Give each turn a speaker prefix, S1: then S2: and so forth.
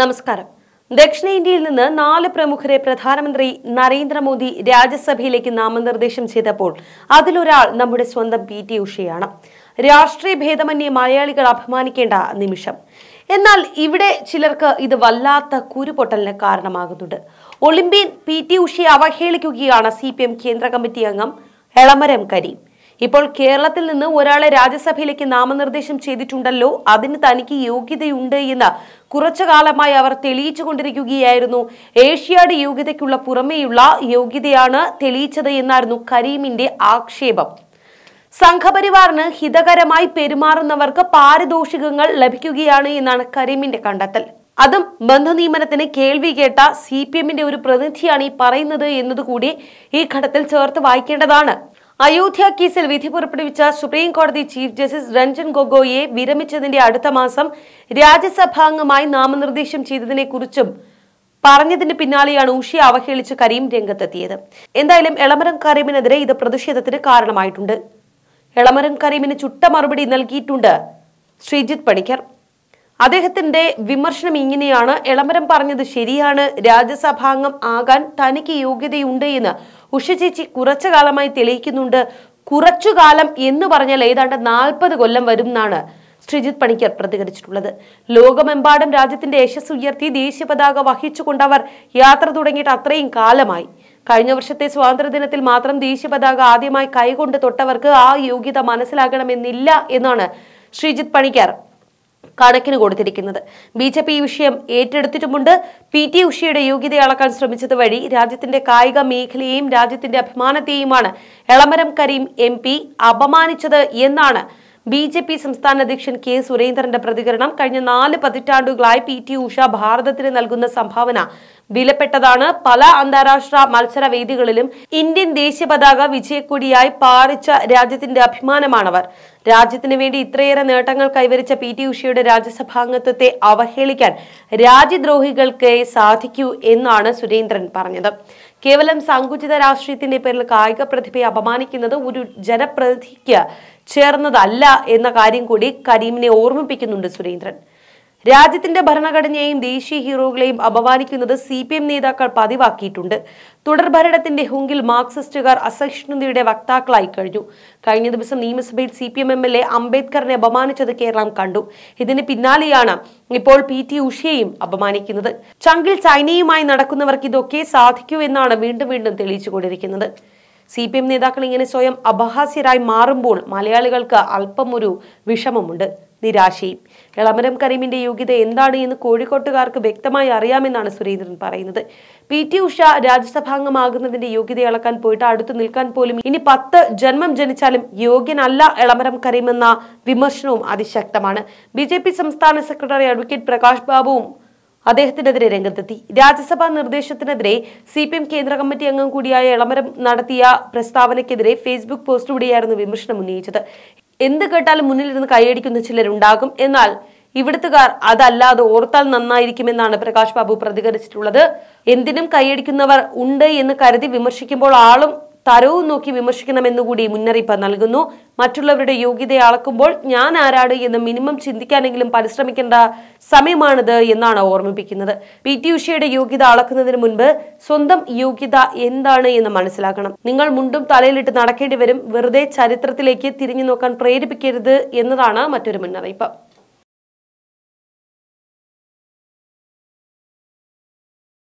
S1: നമസ്കാരം ദക്ഷിണേന്ത്യയിൽ നിന്ന് നാല് പ്രമുഖരെ പ്രധാനമന്ത്രി നരേന്ദ്രമോദി രാജ്യസഭയിലേക്ക് നാമനിർദ്ദേശം ചെയ്തപ്പോൾ അതിലൊരാൾ നമ്മുടെ സ്വന്തം പി ടി ഉഷയാണ് രാഷ്ട്രീയ ഭേദമന്യേ മലയാളികൾ അഭിമാനിക്കേണ്ട നിമിഷം എന്നാൽ ഇവിടെ ചിലർക്ക് ഇത് വല്ലാത്ത കുരുപൊട്ടലിന് കാരണമാകുന്നുണ്ട് ഒളിമ്പ്യൻ പി ടി ഉഷയെ അവഹേളിക്കുകയാണ് സി പി എം കേന്ദ്ര കമ്മിറ്റി അംഗം എളമരം കരീം ഇപ്പോൾ കേരളത്തിൽ നിന്ന് ഒരാളെ രാജ്യസഭയിലേക്ക് നാമനിർദ്ദേശം ചെയ്തിട്ടുണ്ടല്ലോ അതിന് തനിക്ക് യോഗ്യതയുണ്ട് എന്ന് കുറച്ചു കാലമായി അവർ തെളിയിച്ചുകൊണ്ടിരിക്കുകയായിരുന്നു ഏഷ്യാഡ് യോഗ്യതയ്ക്കുള്ള പുറമേയുള്ള യോഗ്യതയാണ് തെളിയിച്ചത് എന്നായിരുന്നു കരീമിന്റെ ആക്ഷേപം സംഘപരിവാറിന് ഹിതകരമായി പെരുമാറുന്നവർക്ക് പാരിതോഷികങ്ങൾ ലഭിക്കുകയാണ് എന്നാണ് കരീമിന്റെ കണ്ടെത്തൽ അതും ബന്ധുനിയമനത്തിന് കേൾവി കേട്ട സി പി എമ്മിന്റെ ഒരു പ്രതിനിധിയാണ് ഈ പറയുന്നത് എന്നതുകൂടി ഈ ഘട്ടത്തിൽ ചേർത്ത് വായിക്കേണ്ടതാണ് അയോധ്യ കേസിൽ വിധി പുറപ്പെടുവിച്ച സുപ്രീം കോടതി ചീഫ് ജസ്റ്റിസ് രഞ്ജൻ ഗൊഗോയെ വിരമിച്ചതിന്റെ അടുത്ത മാസം രാജ്യസഭാംഗമായി നാമനിർദ്ദേശം ചെയ്തതിനെക്കുറിച്ചും പറഞ്ഞതിന് പിന്നാലെയാണ് ഉഷയെ അവഹേളിച്ച് കരീം രംഗത്തെത്തിയത് എന്തായാലും എളമരം കരീമിനെതിരെ ഇത് പ്രതിഷേധത്തിന് കാരണമായിട്ടുണ്ട് എളമരം കരീമിന് ചുട്ട മറുപടി നൽകിയിട്ടുണ്ട് ശ്രീജിത്ത് പണിക്കർ അദ്ദേഹത്തിന്റെ വിമർശനം ഇങ്ങനെയാണ് എളമരം പറഞ്ഞത് ശരിയാണ് രാജ്യസഭാംഗം ആകാൻ തനിക്ക് യോഗ്യതയുണ്ട് എന്ന് ഉഷചേച്ചി കുറച്ചു കാലമായി തെളിയിക്കുന്നുണ്ട് കുറച്ചു കാലം എന്ന് പറഞ്ഞാൽ ഏതാണ്ട് നാൽപ്പത് കൊല്ലം വരും എന്നാണ് ശ്രീജിത് പണിക്കർ പ്രതികരിച്ചിട്ടുള്ളത് ലോകമെമ്പാടും രാജ്യത്തിന്റെ യശസ് ഉയർത്തി ദേശീയ പതാക വഹിച്ചുകൊണ്ടവർ യാത്ര തുടങ്ങിയിട്ട് അത്രയും കാലമായി കഴിഞ്ഞ വർഷത്തെ സ്വാതന്ത്ര്യദിനത്തിൽ മാത്രം ദേശീയ പതാക ആദ്യമായി കൈകൊണ്ട് തൊട്ടവർക്ക് ആ യോഗ്യത മനസ്സിലാകണമെന്നില്ല എന്നാണ് ശ്രീജിത് പണിക്കർ കണക്കിന് കൊടുത്തിരിക്കുന്നത് ബി ജെ പി ഈ വിഷയം ഏറ്റെടുത്തിട്ടുമുണ്ട് പി ടി ഉഷയുടെ യോഗ്യത അളക്കാൻ ശ്രമിച്ചത് വഴി രാജ്യത്തിന്റെ കായിക മേഖലയെയും രാജ്യത്തിന്റെ അഭിമാനത്തെയുമാണ് എളമരം കരീം എം അപമാനിച്ചത് എന്നാണ് ബി ജെ പി സംസ്ഥാന അധ്യക്ഷൻ കെ സുരേന്ദ്രന്റെ പ്രതികരണം കഴിഞ്ഞ നാല് പതിറ്റാണ്ടുകളായി പി ടി ഉഷ ഭാരതത്തിന് നൽകുന്ന സംഭാവന വിലപ്പെട്ടതാണ് പല അന്താരാഷ്ട്ര മത്സരവേദികളിലും ഇന്ത്യൻ ദേശീയ പതാക വിജയക്കൊടിയായി പാറിച്ച രാജ്യത്തിന്റെ അഭിമാനമാണവർ രാജ്യത്തിന് വേണ്ടി ഇത്രയേറെ നേട്ടങ്ങൾ കൈവരിച്ച പി ടി ഉഷയുടെ രാജ്യസഭാംഗത്വത്തെ അവഹേളിക്കാൻ രാജ്യദ്രോഹികൾക്കേ സാധിക്കൂ എന്നാണ് സുരേന്ദ്രൻ പറഞ്ഞത് കേവലം സങ്കുചിത രാഷ്ട്രീയത്തിന്റെ പേരിൽ കായിക പ്രതിഭയെ അപമാനിക്കുന്നത് ഒരു ജനപ്രതിനിധിക്ക് ചേർന്നതല്ല എന്ന കാര്യം കൂടി കരീമിനെ ഓർമ്മിപ്പിക്കുന്നുണ്ട് സുരേന്ദ്രൻ രാജ്യത്തിന്റെ ഭരണഘടനയെയും ദേശീയ ഹീറോകളെയും അപമാനിക്കുന്നത് സി പി എം നേതാക്കൾ പതിവാക്കിയിട്ടുണ്ട് തുടർ ഭരണത്തിന്റെ ഹുങ്കിൽ മാർക്സിസ്റ്റുകാർ അസഹിഷ്ണുതയുടെ വക്താക്കളായി കഴിഞ്ഞു കഴിഞ്ഞ ദിവസം നിയമസഭയിൽ C P M M L A അംബേദ്കറിനെ അപമാനിച്ചത് കേരളം കണ്ടു ഇതിന് പിന്നാലെയാണ് ഇപ്പോൾ പി ടി ഉഷയെയും അപമാനിക്കുന്നത് ചങ്കിൽ ചൈനയുമായി നടക്കുന്നവർക്ക് ഇതൊക്കെ സാധിക്കൂ എന്നാണ് വീണ്ടും വീണ്ടും തെളിയിച്ചുകൊണ്ടിരിക്കുന്നത് സി പി എം നേതാക്കൾ ഇങ്ങനെ സ്വയം അപഹാസ്യരായി മാറുമ്പോൾ മലയാളികൾക്ക് അല്പമൊരു വിഷമമുണ്ട് നിരാശയും എളമരം കരീമിന്റെ യോഗ്യത എന്താണ് എന്ന് കോഴിക്കോട്ടുകാർക്ക് വ്യക്തമായി അറിയാമെന്നാണ് സുരേന്ദ്രൻ പറയുന്നത് പി ടി ഉഷ രാജ്യസഭാംഗമാകുന്നതിന്റെ യോഗ്യത ഇളക്കാൻ പോയിട്ട് അടുത്തു നിൽക്കാൻ പോലും ഇനി പത്ത് ജന്മം ജനിച്ചാലും യോഗ്യനല്ല എളമരം കരീമെന്ന വിമർശനവും അതിശക്തമാണ് ബി സംസ്ഥാന സെക്രട്ടറി അഡ്വക്കേറ്റ് പ്രകാശ് ബാബുവും അദ്ദേഹത്തിനെതിരെ രംഗത്തെത്തി രാജ്യസഭാ നിർദ്ദേശത്തിനെതിരെ സി പി എം കേന്ദ്ര കമ്മിറ്റി അംഗം കൂടിയായ ഇളമരം നടത്തിയ പ്രസ്താവനയ്ക്കെതിരെ ഫേസ്ബുക്ക് പോസ്റ്റിലൂടെയായിരുന്നു വിമർശനം ഉന്നയിച്ചത് എന്ത് കേട്ടാലും മുന്നിലിരുന്ന് കൈയടിക്കുന്ന ചിലരുണ്ടാകും എന്നാൽ ഇവിടുത്തുകാർ അതല്ലാതെ ഓർത്താൽ നന്നായിരിക്കുമെന്നാണ് പ്രകാശ് ബാബു പ്രതികരിച്ചിട്ടുള്ളത് എന്തിനും കൈയടിക്കുന്നവർ ഉണ്ട് എന്ന് കരുതി വിമർശിക്കുമ്പോൾ ആളും തരവും നോക്കി വിമർശിക്കണമെന്നുകൂടി മുന്നറിയിപ്പ് നൽകുന്നു മറ്റുള്ളവരുടെ യോഗ്യത അളക്കുമ്പോൾ ഞാൻ ആരാട് എന്ന് മിനിമം ചിന്തിക്കാനെങ്കിലും പരിശ്രമിക്കേണ്ട സമയമാണിത് എന്നാണ് ഓർമ്മിപ്പിക്കുന്നത് പി ടി ഉഷയുടെ യോഗ്യത അളക്കുന്നതിന് മുൻപ് സ്വന്തം യോഗ്യത എന്താണ് എന്ന് മനസ്സിലാക്കണം നിങ്ങൾ മുണ്ടും തലയിലിട്ട് നടക്കേണ്ടി വരും വെറുതെ ചരിത്രത്തിലേക്ക് തിരിഞ്ഞു നോക്കാൻ പ്രേരിപ്പിക്കരുത് എന്നതാണ് മറ്റൊരു മുന്നറിയിപ്പ്